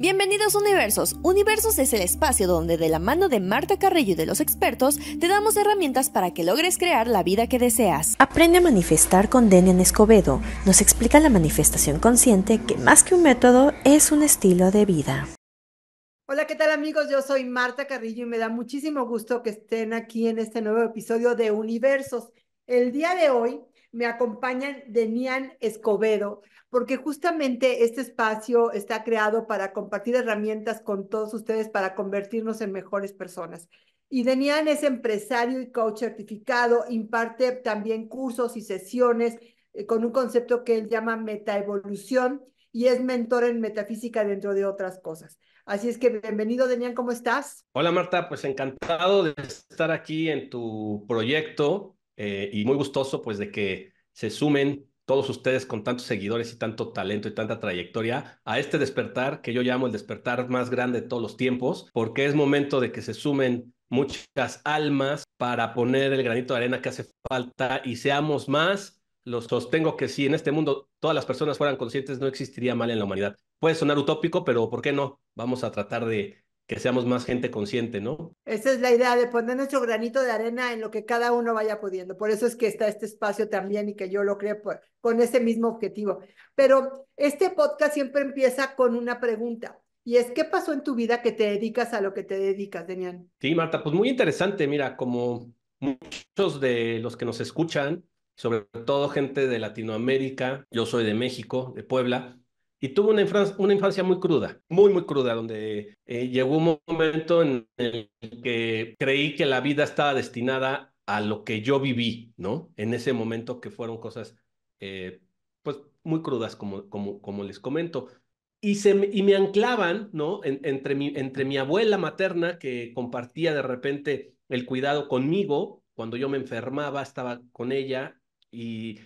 Bienvenidos Universos. Universos es el espacio donde de la mano de Marta Carrillo y de los expertos te damos herramientas para que logres crear la vida que deseas. Aprende a manifestar con Denian Escobedo. Nos explica la manifestación consciente que más que un método es un estilo de vida. Hola, ¿qué tal amigos? Yo soy Marta Carrillo y me da muchísimo gusto que estén aquí en este nuevo episodio de Universos. El día de hoy me acompañan Denian Escobedo, porque justamente este espacio está creado para compartir herramientas con todos ustedes para convertirnos en mejores personas. Y Denian es empresario y coach certificado, imparte también cursos y sesiones eh, con un concepto que él llama metaevolución y es mentor en metafísica dentro de otras cosas. Así es que bienvenido, Denian, ¿cómo estás? Hola, Marta, pues encantado de estar aquí en tu proyecto eh, y muy gustoso pues de que se sumen todos ustedes con tantos seguidores y tanto talento y tanta trayectoria a este despertar que yo llamo el despertar más grande de todos los tiempos, porque es momento de que se sumen muchas almas para poner el granito de arena que hace falta y seamos más. Los sostengo que si en este mundo todas las personas fueran conscientes, no existiría mal en la humanidad. Puede sonar utópico, pero ¿por qué no? Vamos a tratar de que seamos más gente consciente, ¿no? Esa es la idea de poner nuestro granito de arena en lo que cada uno vaya pudiendo. Por eso es que está este espacio también y que yo lo creo con ese mismo objetivo. Pero este podcast siempre empieza con una pregunta. Y es, ¿qué pasó en tu vida que te dedicas a lo que te dedicas, Daniel? Sí, Marta, pues muy interesante. Mira, como muchos de los que nos escuchan, sobre todo gente de Latinoamérica, yo soy de México, de Puebla, y tuve una infancia, una infancia muy cruda, muy, muy cruda, donde eh, llegó un momento en el que creí que la vida estaba destinada a lo que yo viví, ¿no? En ese momento que fueron cosas, eh, pues, muy crudas, como, como, como les comento. Y, se, y me anclaban, ¿no? entre, mi, entre mi abuela materna, que compartía de repente el cuidado conmigo, cuando yo me enfermaba, estaba con ella, y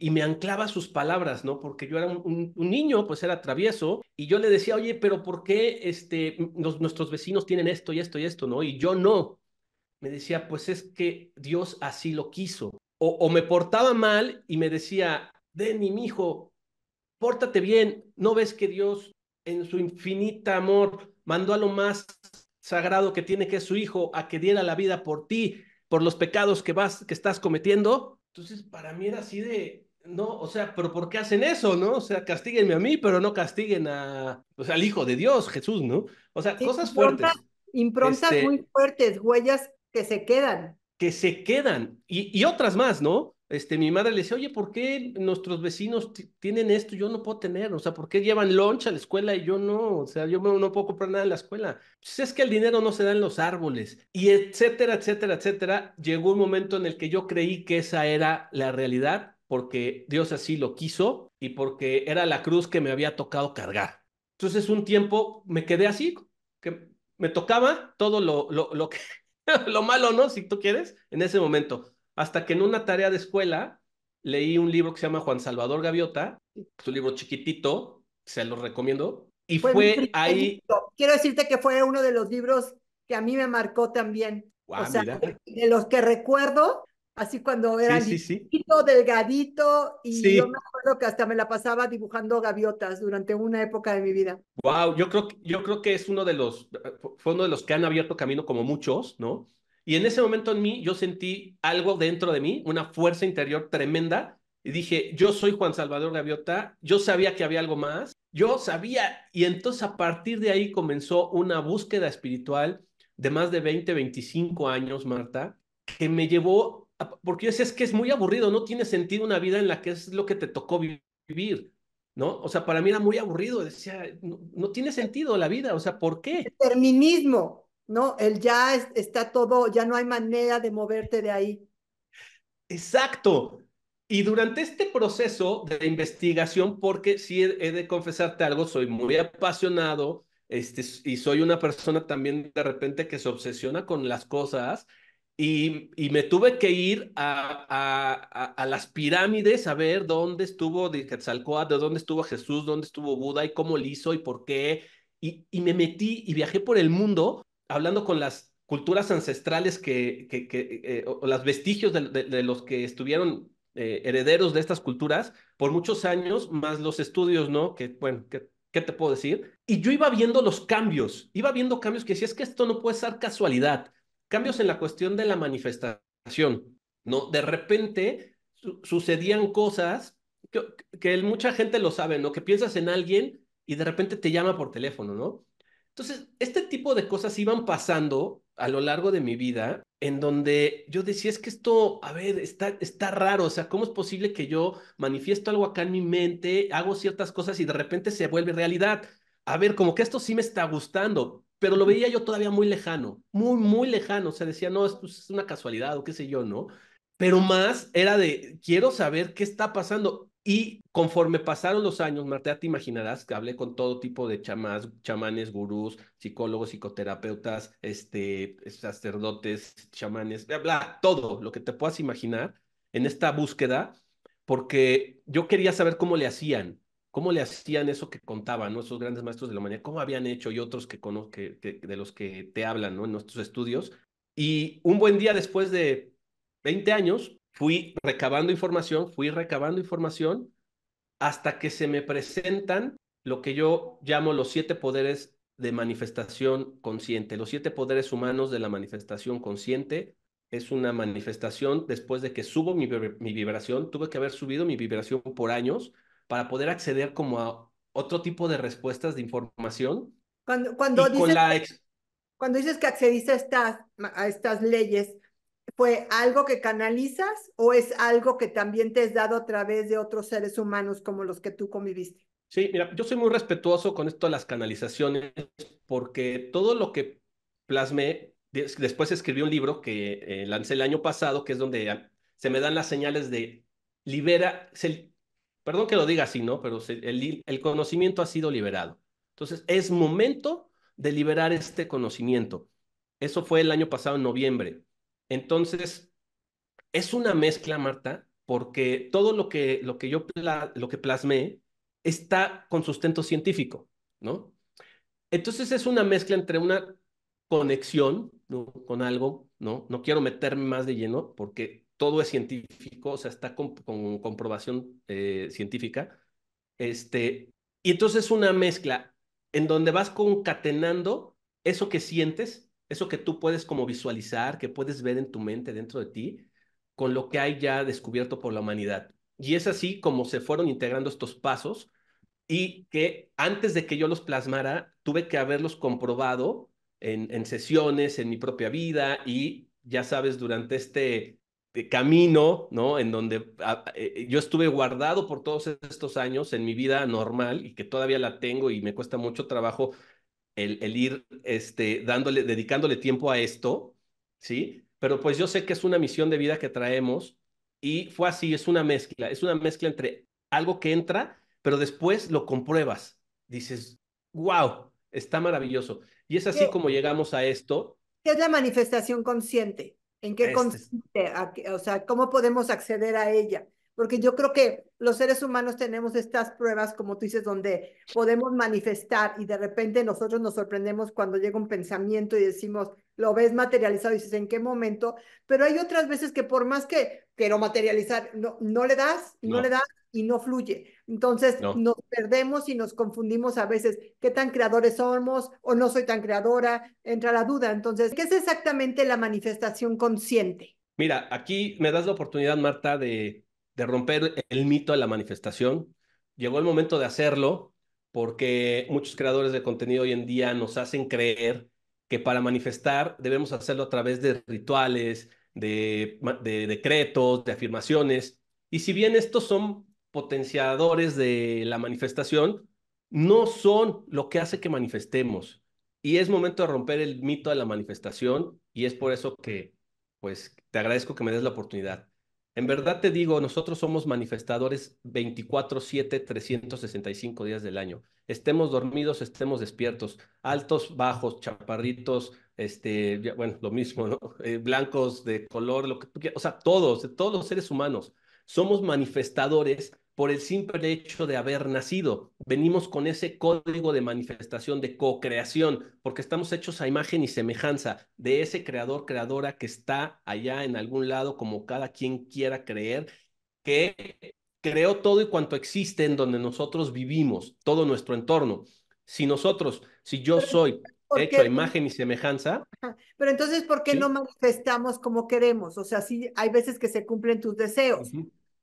y, me anclaba sus palabras, ¿no? Porque yo era un, niño, pues era travieso, y yo le decía, oye, pero ¿por qué este, nuestros vecinos tienen esto y esto y esto, ¿no? Y yo no. Me decía, pues es que Dios así lo quiso. O, me portaba mal y me decía, Denny, mi hijo, pórtate bien, ¿no ves que Dios en su infinita amor mandó a lo más sagrado que tiene que es su hijo a que diera la vida por ti, por los pecados que vas que estás cometiendo? Entonces, para mí era así de, no, o sea, pero ¿por qué hacen eso, no? O sea, castíguenme a mí, pero no castiguen a, o sea, al Hijo de Dios, Jesús, ¿no? O sea, cosas fuertes. Improntas este muy fuertes, huellas que se quedan. Que se quedan, y otras más, ¿no? Este, mi madre le decía, oye, ¿por qué nuestros vecinos tienen esto? y Yo no puedo tener, o sea, ¿por qué llevan lunch a la escuela y yo no? O sea, yo no puedo comprar nada en la escuela. Pues es que el dinero no se da en los árboles, y etcétera, etcétera, etcétera. Llegó un momento en el que yo creí que esa era la realidad, porque Dios así lo quiso y porque era la cruz que me había tocado cargar. Entonces, un tiempo me quedé así, que me tocaba todo lo, lo, lo malo, ¿no? Si tú quieres, en ese momento hasta que en una tarea de escuela leí un libro que se llama Juan Salvador Gaviota, es un libro chiquitito, se lo recomiendo. Y fue, ahí. Quiero decirte que fue uno de los libros que a mí me marcó también. o ah, sea, de, los que recuerdo, así cuando era chiquito, delgadito, y yo me acuerdo que hasta me la pasaba dibujando gaviotas durante una época de mi vida. Wow, yo creo, yo creo que es uno de los, fue uno de los que han abierto camino como muchos, ¿no? Y en ese momento en mí yo sentí algo dentro de mí, una fuerza interior tremenda, y dije, yo soy Juan Salvador Gaviota, yo sabía que había algo más, yo sabía, y entonces a partir de ahí comenzó una búsqueda espiritual de más de 20, 25 años, Marta, que me llevó, porque yo decía, es que es muy aburrido, no tiene sentido una vida en la que es lo que te tocó vivir. ¿no? O sea, para mí era muy aburrido, decía, no, no tiene sentido la vida, o sea, ¿por qué? Determinismo. ¿no? El ya está todo, ya no hay manera de moverte de ahí. Exacto. Y durante este proceso de investigación, porque sí he, de confesarte algo, soy muy apasionado este, y soy una persona también de repente que se obsesiona con las cosas y, me tuve que ir a, las pirámides a ver dónde estuvo Quetzalcóatl, de dónde estuvo Jesús, dónde estuvo Buda y cómo lo hizo y por qué. Y, y me metí y viajé por el mundo hablando con las culturas ancestrales que, eh, o, los vestigios de, los que estuvieron eh, herederos de estas culturas por muchos años, más los estudios, ¿no? Que, bueno, ¿qué te puedo decir? Y yo iba viendo los cambios, iba viendo cambios que si es que esto no puede ser casualidad, cambios en la cuestión de la manifestación, ¿no? De repente sucedían cosas que, mucha gente lo sabe, ¿no? Que piensas en alguien y de repente te llama por teléfono, ¿no? Entonces, este tipo de cosas iban pasando a lo largo de mi vida, en donde yo decía, es que esto, a ver, está, está raro, o sea, ¿cómo es posible que yo manifiesto algo acá en mi mente, hago ciertas cosas y de repente se vuelve realidad? A ver, como que esto sí me está gustando, pero lo veía yo todavía muy lejano, muy, muy lejano, o sea, decía, no, esto es una casualidad o qué sé yo, ¿no? Pero más era de, quiero saber qué está pasando. Y conforme pasaron los años, Marta, te imaginarás que hablé con todo tipo de chamás, chamanes, gurús, psicólogos, psicoterapeutas, este, sacerdotes, chamanes, bla, bla, todo lo que te puedas imaginar en esta búsqueda, porque yo quería saber cómo le hacían, cómo le hacían eso que contaban, ¿no? Esos grandes maestros de la humanidad, cómo habían hecho y otros que, conozco, de los que te hablan, ¿no? En nuestros estudios. Y un buen día después de 20 años, fui recabando información, fui recabando información hasta que se me presentan lo que yo llamo los siete poderes de manifestación consciente, los siete poderes humanos de la manifestación consciente. Es una manifestación después de que subo mi, mi vibración, tuve que haber subido mi vibración por años para poder acceder como a otro tipo de respuestas de información. Cuando, cuando, dices, cuando dices que accediste a estas, a estas leyes, ¿Fue algo que canalizas o es algo que también te es dado a través de otros seres humanos como los que tú conviviste? Sí, mira, yo soy muy respetuoso con esto de las canalizaciones porque todo lo que plasmé, después escribí un libro que eh, lancé el año pasado, que es donde se me dan las señales de libera, se, perdón que lo diga así, ¿no? Pero el, el conocimiento ha sido liberado. Entonces, es momento de liberar este conocimiento. Eso fue el año pasado, en noviembre. Entonces, es una mezcla, Marta, porque todo lo que, lo que yo lo que plasmé está con sustento científico, ¿no? Entonces es una mezcla entre una conexión con algo, ¿no? No quiero meterme más de lleno porque todo es científico, o sea, está con, comprobación eh, científica. Este, y entonces es una mezcla en donde vas concatenando eso que sientes eso que tú puedes como visualizar, que puedes ver en tu mente, dentro de ti, con lo que hay ya descubierto por la humanidad. Y es así como se fueron integrando estos pasos y que antes de que yo los plasmara, tuve que haberlos comprobado en, sesiones, en mi propia vida y ya sabes, durante este eh, camino, ¿no? En donde ah, eh, yo estuve guardado por todos estos años en mi vida normal y que todavía la tengo y me cuesta mucho trabajo el, ir este, dándole, dedicándole tiempo a esto, ¿sí? Pero pues yo sé que es una misión de vida que traemos y fue así, es una mezcla, es una mezcla entre algo que entra, pero después lo compruebas, dices, wow, está maravilloso. Y es así como llegamos a esto. ¿Qué es la manifestación consciente? ¿En qué este. consiste? O sea, ¿cómo podemos acceder a ella? porque yo creo que los seres humanos tenemos estas pruebas, como tú dices, donde podemos manifestar y de repente nosotros nos sorprendemos cuando llega un pensamiento y decimos, lo ves materializado y dices, ¿en qué momento? Pero hay otras veces que por más que quiero materializar, no, le das, no, le das y no fluye. Entonces nos perdemos y nos confundimos a veces qué tan creadores somos o no soy tan creadora, entra la duda. Entonces, ¿qué es exactamente la manifestación consciente? Mira, aquí me das la oportunidad, Marta, de de romper el mito de la manifestación. Llegó el momento de hacerlo porque muchos creadores de contenido hoy en día nos hacen creer que para manifestar debemos hacerlo a través de rituales, de, decretos, de afirmaciones. Y si bien estos son potenciadores de la manifestación, no son lo que hace que manifestemos. Y es momento de romper el mito de la manifestación y es por eso que, pues, te agradezco que me des la oportunidad. En verdad te digo, nosotros somos manifestadores 24/7, 365 días del año. Estemos dormidos, estemos despiertos, altos, bajos, chaparritos, este, bueno, lo mismo, eh, blancos, de color, lo que o sea, todos, todos los seres humanos somos manifestadores por el simple hecho de haber nacido. Venimos con ese código de manifestación, de co-creación, porque estamos hechos a imagen y semejanza de ese creador, creadora que está allá en algún lado, como cada quien quiera creer, que creó todo y cuanto existe en donde nosotros vivimos, todo nuestro entorno. Si nosotros, si yo soy hecho a imagen y semejanza. Pero entonces, ¿por qué no manifestamos como queremos? O sea, sí, hay veces que se cumplen tus deseos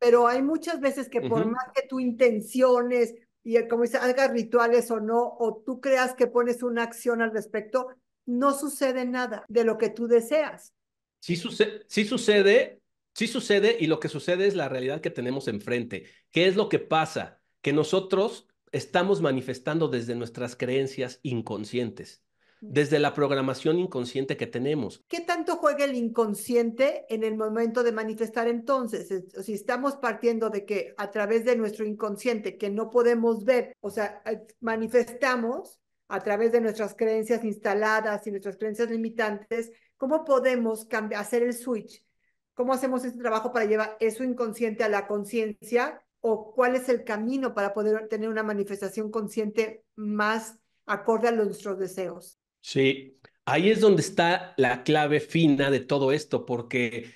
pero hay muchas veces que por más que tú intenciones y eh, como dice, hagas rituales o no, o tú creas que pones una acción al respecto, no sucede nada de lo que tú deseas. Sí, sucede sí sucede, sí sucede, y lo que sucede es la realidad que tenemos enfrente. ¿Qué es lo que pasa? Que nosotros estamos manifestando desde nuestras creencias inconscientes desde la programación inconsciente que tenemos. ¿Qué tanto juega el inconsciente en el momento de manifestar entonces? Si estamos partiendo de que a través de nuestro inconsciente, que no podemos ver, o sea, eh, manifestamos a través de nuestras creencias instaladas y nuestras creencias limitantes, ¿cómo podemos hacer el switch? ¿Cómo hacemos este trabajo para llevar eso inconsciente a la conciencia? ¿O cuál es el camino para poder tener una manifestación consciente más acorde a nuestros deseos? Sí, ahí es donde está la clave fina de todo esto, porque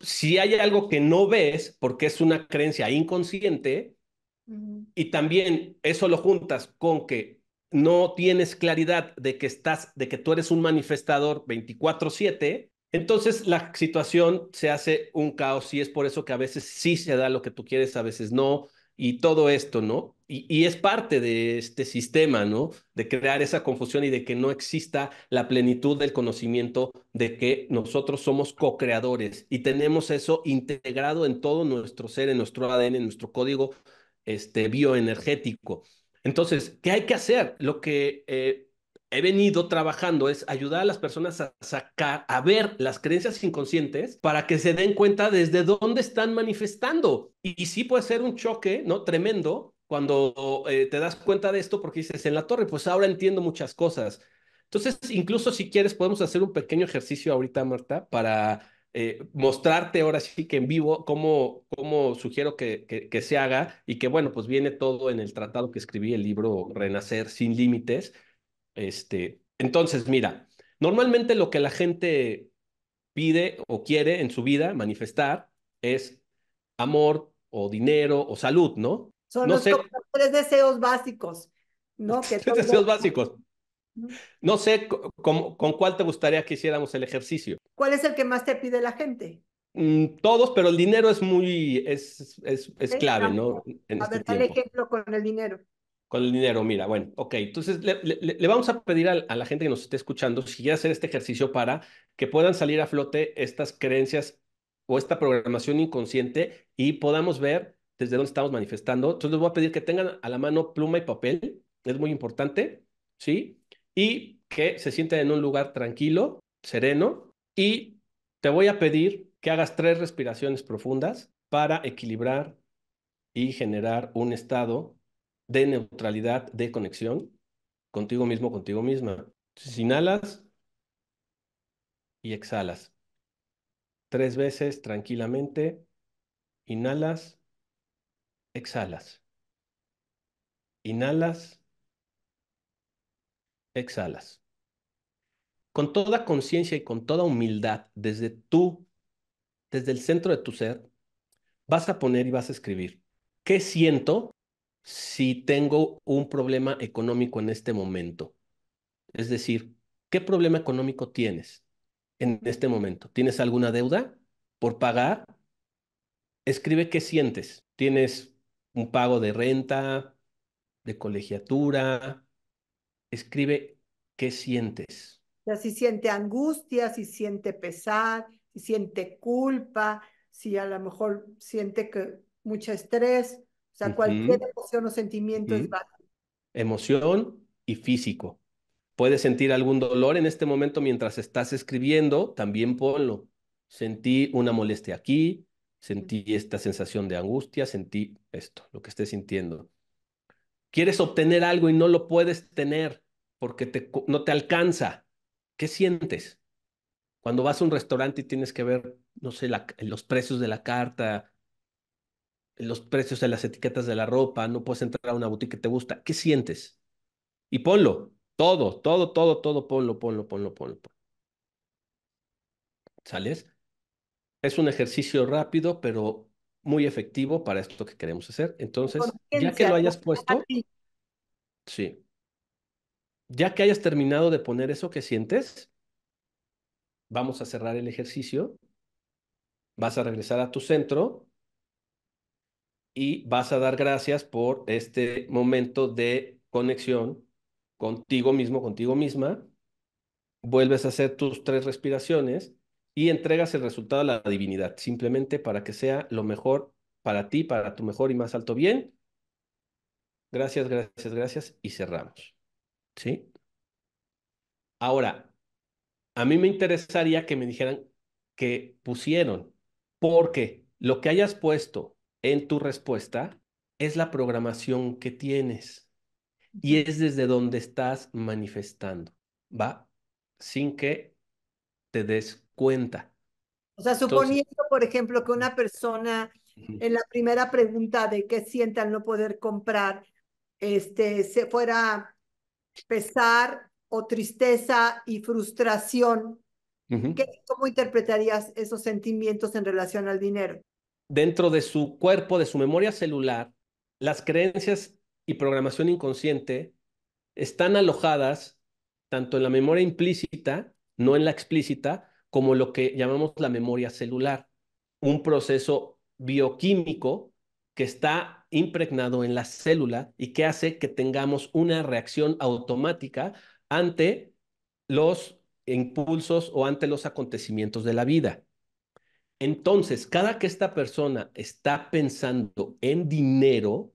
si hay algo que no ves, porque es una creencia inconsciente, y también eso lo juntas con que no tienes claridad de que estás, de que tú eres un manifestador 24/7, entonces la situación se hace un caos y es por eso que a veces sí se da lo que tú quieres, a veces no, y todo esto, ¿no? Y, es parte de este sistema, ¿no? De crear esa confusión y de que no exista la plenitud del conocimiento de que nosotros somos co-creadores y tenemos eso integrado en todo nuestro ser, en nuestro ADN, en nuestro código este, bioenergético. Entonces, ¿qué hay que hacer? Lo que eh, he venido trabajando es ayudar a las personas a sacar, a ver las creencias inconscientes para que se den cuenta desde dónde están manifestando. Y, sí puede ser un choque, ¿no? Tremendo cuando eh, te das cuenta de esto porque dices, en la torre, pues ahora entiendo muchas cosas. Entonces, incluso si quieres, podemos hacer un pequeño ejercicio ahorita, Marta, para eh, mostrarte ahora sí que en vivo cómo, cómo sugiero que, que se haga y que, bueno, pues viene todo en el tratado que escribí, el libro Renacer sin Límites este, entonces, mira, normalmente lo que la gente pide o quiere en su vida manifestar es amor o dinero o salud, ¿no? Son los tres deseos básicos, ¿no? tres deseos básicos. No sé con, cuál te gustaría que hiciéramos el ejercicio. ¿Cuál es el que más te pide la gente? Mm, todos, pero el dinero es muy, es, es, clave, ah, ¿no? A este ver, dale ejemplo con el dinero con el dinero, mira, bueno, ok, entonces le, vamos a pedir a, la gente que nos esté escuchando si quiere hacer este ejercicio para que puedan salir a flote estas creencias o esta programación inconsciente y podamos ver desde dónde estamos manifestando. Entonces les voy a pedir que tengan a la mano pluma y papel, es muy importante, ¿sí? Y que se sienten en un lugar tranquilo, sereno, y te voy a pedir que hagas tres respiraciones profundas para equilibrar y generar un estado de neutralidad, de conexión contigo mismo, contigo misma. Entonces, inhalas y exhalas. Tres veces tranquilamente. Inhalas, exhalas. Inhalas, exhalas. Con toda conciencia y con toda humildad, desde tú, desde el centro de tu ser, vas a poner y vas a escribir. ¿Qué siento si tengo un problema económico en este momento. Es decir, ¿qué problema económico tienes en este momento? ¿Tienes alguna deuda por pagar? Escribe qué sientes. ¿Tienes un pago de renta, de colegiatura? Escribe qué sientes. si siente angustia, si siente pesar, si siente culpa, si a lo mejor siente que mucho estrés, o sea, cualquier emoción o sentimiento es válido. Emoción y físico. Puedes sentir algún dolor en este momento mientras estás escribiendo, también ponlo. Sentí una molestia aquí, sentí esta sensación de angustia, sentí esto, lo que estés sintiendo. Quieres obtener algo y no lo puedes tener porque no te alcanza. ¿Qué sientes? Cuando vas a un restaurante y tienes que ver, no sé, los precios de la carta, los precios de las etiquetas de la ropa, no puedes entrar a una boutique que te gusta. ¿Qué sientes? Y ponlo, todo, todo, todo, todo, ponlo, ponlo, ponlo, ponlo. ¿Sales? Es un ejercicio rápido, pero muy efectivo para esto que queremos hacer. Entonces, ya que lo hayas puesto, sí. Ya que hayas terminado de poner eso que sientes, vamos a cerrar el ejercicio. Vas a regresar a tu centro y vas a dar gracias por este momento de conexión contigo mismo, contigo misma. Vuelves a hacer tus tres respiraciones y entregas el resultado a la divinidad, simplemente para que sea lo mejor para ti, para tu mejor y más alto bien. Gracias, gracias, gracias y cerramos. ¿Sí? Ahora, a mí me interesaría que me dijeran que pusieron, porque lo que hayas puesto en tu respuesta es la programación que tienes y es desde donde estás manifestando, ¿va? Sin que te des cuenta. O sea, suponiendo, por ejemplo, que una persona en la primera pregunta de qué sienta al no poder comprar, este, se fuera pesar o tristeza y frustración, ¿Qué, ¿cómo interpretarías esos sentimientos en relación al dinero? dentro de su cuerpo, de su memoria celular, las creencias y programación inconsciente están alojadas tanto en la memoria implícita, no en la explícita, como lo que llamamos la memoria celular, un proceso bioquímico que está impregnado en la célula y que hace que tengamos una reacción automática ante los impulsos o ante los acontecimientos de la vida. Entonces, cada que esta persona está pensando en dinero,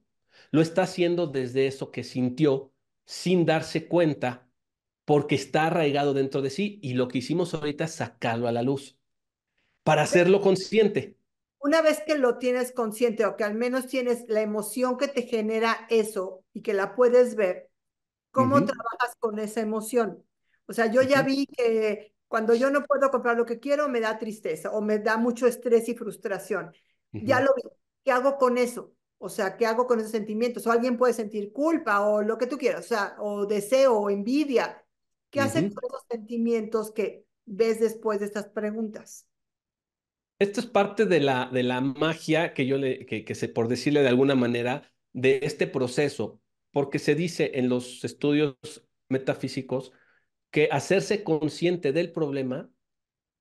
lo está haciendo desde eso que sintió sin darse cuenta porque está arraigado dentro de sí y lo que hicimos ahorita es sacarlo a la luz para hacerlo consciente. Una vez que lo tienes consciente o que al menos tienes la emoción que te genera eso y que la puedes ver, ¿cómo trabajas con esa emoción? O sea, yo ya vi que cuando yo no puedo comprar lo que quiero, me da tristeza o me da mucho estrés y frustración. Ya lo vi. ¿Qué hago con eso? O sea, ¿qué hago con esos sentimientos? O alguien puede sentir culpa o lo que tú quieras, o sea, o deseo o envidia. ¿Qué hacen con esos sentimientos que ves después de estas preguntas? Esto es parte de la, de la magia que yo le, que, que se, por decirle de alguna manera, de este proceso, porque se dice en los estudios metafísicos que hacerse consciente del problema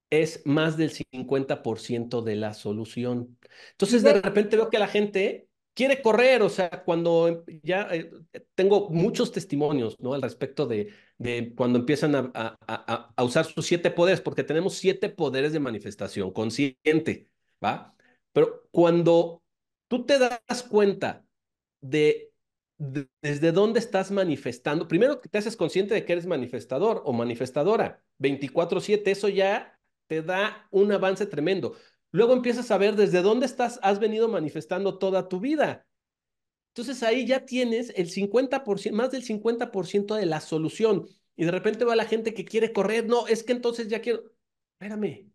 es más del 50% de la solución. Entonces, de repente veo que la gente quiere correr, o sea, cuando ya eh, tengo muchos testimonios, ¿no? Al respecto de, cuando empiezan a, a, usar sus siete poderes, porque tenemos siete poderes de manifestación consciente, ¿va? Pero cuando tú te das cuenta de desde dónde estás manifestando. Primero que te haces consciente de que eres manifestador o manifestadora. 24/7, eso ya te da un avance tremendo. Luego empiezas a ver desde dónde estás, has venido manifestando toda tu vida. Entonces ahí ya tienes el 50%, más del 50% de la solución. Y de repente va la gente que quiere correr. No, es que entonces ya quiero. Espérame,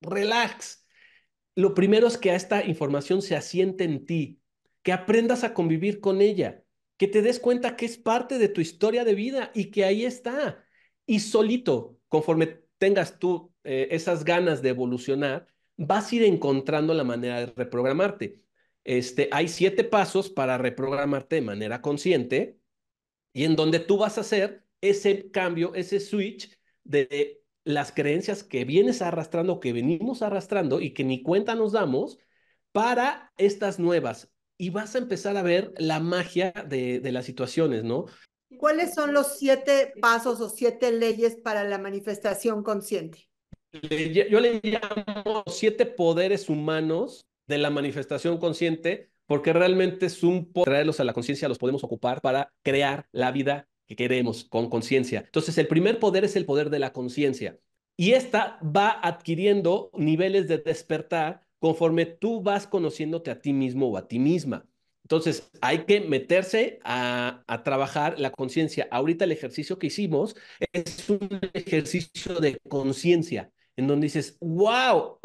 relax. Lo primero es que esta información se asiente en ti, que aprendas a convivir con ella, que te des cuenta que es parte de tu historia de vida y que ahí está. Y solito, conforme tengas tú eh, esas ganas de evolucionar, vas a ir encontrando la manera de reprogramarte. Este, hay siete pasos para reprogramarte de manera consciente y en donde tú vas a hacer ese cambio, ese switch de, de las creencias que vienes arrastrando, que venimos arrastrando y que ni cuenta nos damos para estas nuevas, y vas a empezar a ver la magia de, las situaciones, ¿no? ¿Cuáles son los siete pasos o siete leyes para la manifestación consciente? Yo le llamo siete poderes humanos de la manifestación consciente porque realmente es un poder traerlos a la conciencia, los podemos ocupar para crear la vida que queremos con conciencia. Entonces, el primer poder es el poder de la conciencia y esta va adquiriendo niveles de despertar conforme tú vas conociéndote a ti mismo o a ti misma. Entonces, hay que meterse a, trabajar la conciencia. Ahorita el ejercicio que hicimos es un ejercicio de conciencia, en donde dices, wow,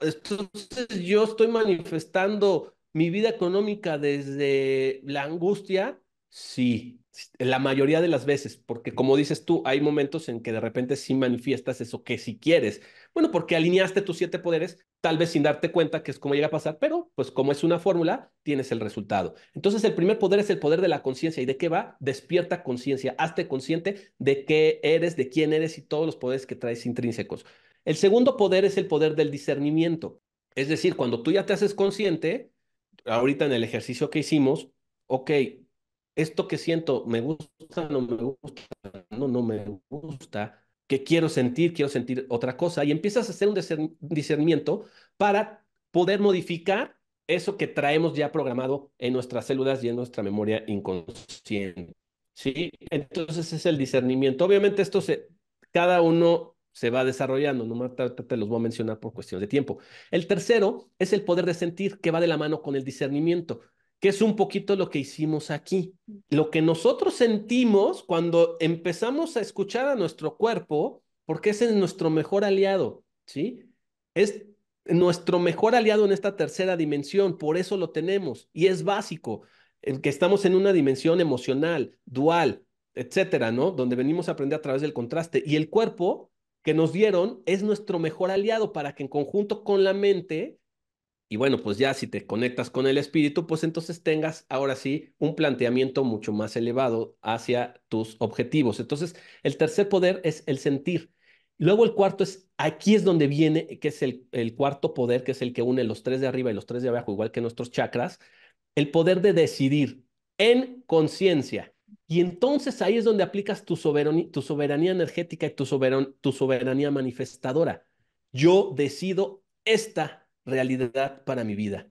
entonces yo estoy manifestando mi vida económica desde la angustia. Sí, la mayoría de las veces, porque como dices tú, hay momentos en que de repente sí manifiestas eso que si quieres. Bueno, porque alineaste tus siete poderes, tal vez sin darte cuenta que es como llega a pasar, pero pues como es una fórmula, tienes el resultado. Entonces, el primer poder es el poder de la conciencia. ¿Y de qué va? Despierta conciencia, hazte consciente de qué eres, de quién eres y todos los poderes que traes intrínsecos. El segundo poder es el poder del discernimiento. Es decir, cuando tú ya te haces consciente, ahorita en el ejercicio que hicimos, ok, esto que siento me gusta, no me gusta, no, no me gusta, que quiero sentir, quiero sentir otra cosa, y empiezas a hacer un discernimiento para poder modificar eso que traemos ya programado en nuestras células y en nuestra memoria inconsciente. ¿Sí? Entonces es el discernimiento. Obviamente esto cada uno se va desarrollando, no te, te los voy a mencionar por cuestión de tiempo. El tercero es el poder de sentir que va de la mano con el discernimiento que es un poquito lo que hicimos aquí. Lo que nosotros sentimos cuando empezamos a escuchar a nuestro cuerpo, porque ese es nuestro mejor aliado, ¿sí? Es nuestro mejor aliado en esta tercera dimensión, por eso lo tenemos y es básico, que estamos en una dimensión emocional, dual, etcétera, ¿no? Donde venimos a aprender a través del contraste y el cuerpo que nos dieron es nuestro mejor aliado para que en conjunto con la mente y bueno, pues ya si te conectas con el espíritu, pues entonces tengas ahora sí un planteamiento mucho más elevado hacia tus objetivos. Entonces, el tercer poder es el sentir. Luego el cuarto es, aquí es donde viene, que es el, cuarto poder, que es el que une los tres de arriba y los tres de abajo, igual que nuestros chakras, el poder de decidir en conciencia. Y entonces ahí es donde aplicas tu soberanía, tu soberanía energética y tu, soberan, tu soberanía manifestadora. Yo decido esta realidad para mi vida.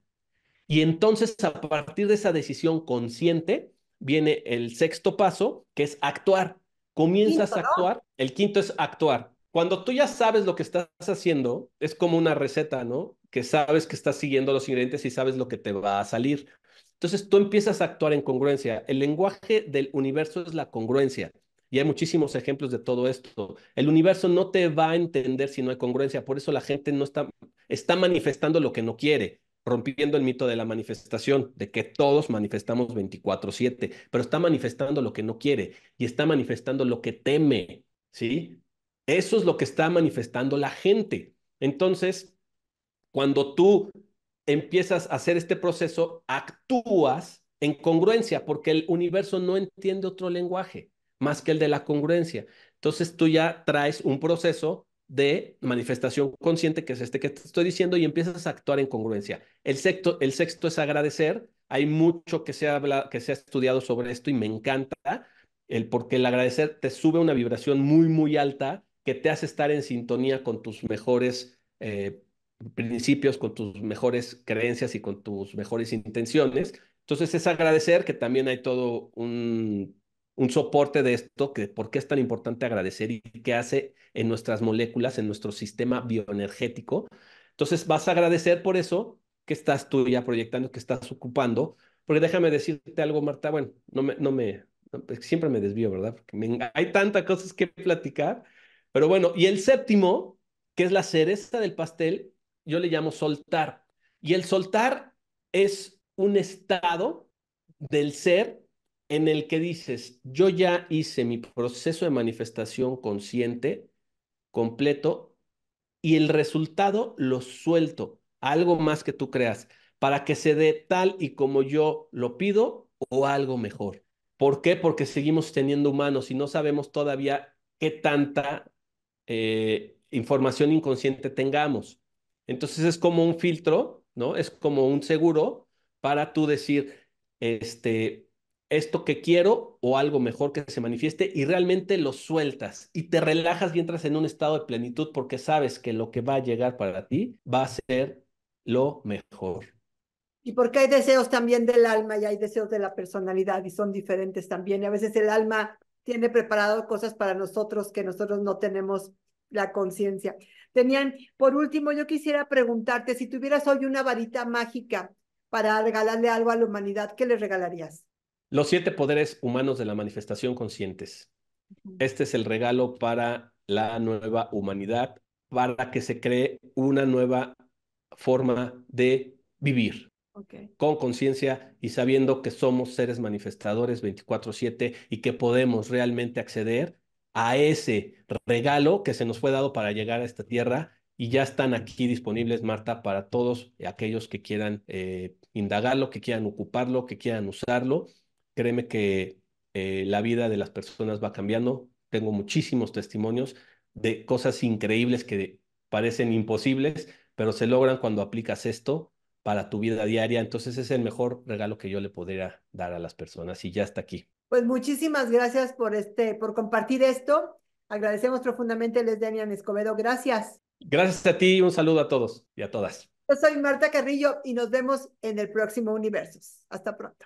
Y entonces a partir de esa decisión consciente viene el sexto paso, que es actuar. Comienzas a actuar. El quinto es actuar. Cuando tú ya sabes lo que estás haciendo, es como una receta, ¿no? Que sabes que estás siguiendo los ingredientes y sabes lo que te va a salir. Entonces tú empiezas a actuar en congruencia. El lenguaje del universo es la congruencia. Y hay muchísimos ejemplos de todo esto. El universo no te va a entender si no hay congruencia, por eso la gente no está, está manifestando lo que no quiere, rompiendo el mito de la manifestación, de que todos manifestamos 24/7, pero está manifestando lo que no quiere y está manifestando lo que teme, ¿sí? Eso es lo que está manifestando la gente. Entonces, cuando tú empiezas a hacer este proceso, actúas en congruencia, porque el universo no entiende otro lenguaje más que el de la congruencia. Entonces tú ya traes un proceso de manifestación consciente, que es este que te estoy diciendo, y empiezas a actuar en congruencia. El sexto, el sexto es agradecer. Hay mucho que se, que se ha estudiado sobre esto y me encanta, el, porque el agradecer te sube una vibración muy, muy alta que te hace estar en sintonía con tus mejores eh, principios, con tus mejores creencias y con tus mejores intenciones. Entonces es agradecer que también hay todo un un soporte de esto, que por qué es tan importante agradecer y qué hace en nuestras moléculas, en nuestro sistema bioenergético. Entonces vas a agradecer por eso que estás tú ya proyectando, que estás ocupando, porque déjame decirte algo, Marta, bueno, no me, no me, pues, siempre me desvío, ¿verdad? Porque hay tantas cosas que platicar, pero bueno, y el séptimo, que es la cereza del pastel, yo le llamo soltar. Y el soltar es un estado del ser en el que dices, yo ya hice mi proceso de manifestación consciente, completo, y el resultado lo suelto algo más que tú creas, para que se dé tal y como yo lo pido o algo mejor. ¿Por qué? Porque seguimos teniendo humanos y no sabemos todavía qué tanta eh, información inconsciente tengamos. Entonces es como un filtro, ¿no? Es como un seguro para tú decir, este, esto que quiero o algo mejor que se manifieste y realmente lo sueltas y te relajas mientras en un estado de plenitud porque sabes que lo que va a llegar para ti va a ser lo mejor. Y porque hay deseos también del alma y hay deseos de la personalidad y son diferentes también. Y a veces el alma tiene preparado cosas para nosotros que nosotros no tenemos la conciencia. Tenían, por último, yo quisiera preguntarte, si tuvieras hoy una varita mágica para regalarle algo a la humanidad, ¿qué le regalarías? Los siete poderes humanos de la manifestación conscientes. Este es el regalo para la nueva humanidad, para que se cree una nueva forma de vivir. Con conciencia y sabiendo que somos seres manifestadores 24/7 y que podemos realmente acceder a ese regalo que se nos fue dado para llegar a esta tierra y ya están aquí disponibles, Marta, para todos aquellos que quieran eh, indagarlo, que quieran ocuparlo, que quieran usarlo Créeme que eh, la vida de las personas va cambiando. Tengo muchísimos testimonios de cosas increíbles que parecen imposibles, pero se logran cuando aplicas esto para tu vida diaria. Entonces es el mejor regalo que yo le podría dar a las personas y ya está aquí. Pues muchísimas gracias por este, por compartir esto. Agradecemos profundamente, les Daniel Escobedo. Gracias. Gracias a ti y un saludo a todos y a todas. Yo soy Marta Carrillo y nos vemos en el próximo Universos. Hasta pronto.